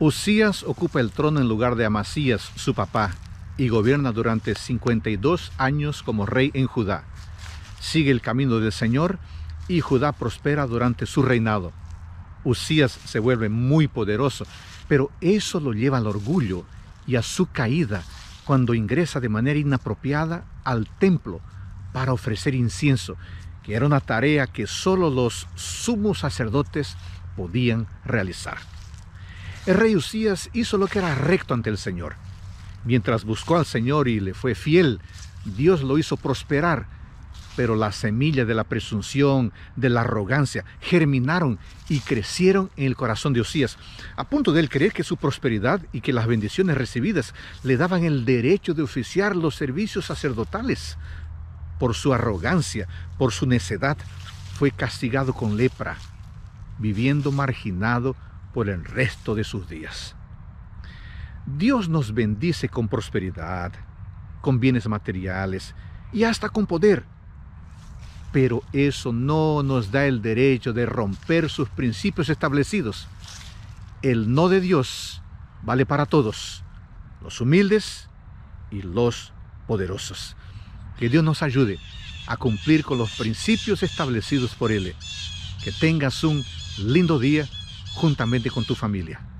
Usías ocupa el trono en lugar de Amasías, su papá, y gobierna durante 52 años como rey en Judá. Sigue el camino del Señor y Judá prospera durante su reinado. Usías se vuelve muy poderoso, pero eso lo lleva al orgullo y a su caída cuando ingresa de manera inapropiada al templo para ofrecer incienso, que era una tarea que solo los sumos sacerdotes podían realizar. El rey Usías hizo lo que era recto ante el Señor. Mientras buscó al Señor y le fue fiel, Dios lo hizo prosperar, pero la semilla de la presunción, de la arrogancia, germinaron y crecieron en el corazón de Osías, a punto de él creer que su prosperidad y que las bendiciones recibidas le daban el derecho de oficiar los servicios sacerdotales. Por su arrogancia, por su necedad, fue castigado con lepra, viviendo marginado por el resto de sus días. Dios nos bendice con prosperidad, con bienes materiales y hasta con poder. Pero eso no nos da el derecho de romper sus principios establecidos. El no de Dios vale para todos, los humildes y los poderosos. Que Dios nos ayude a cumplir con los principios establecidos por Él. Que tengas un lindo día juntamente con tu familia.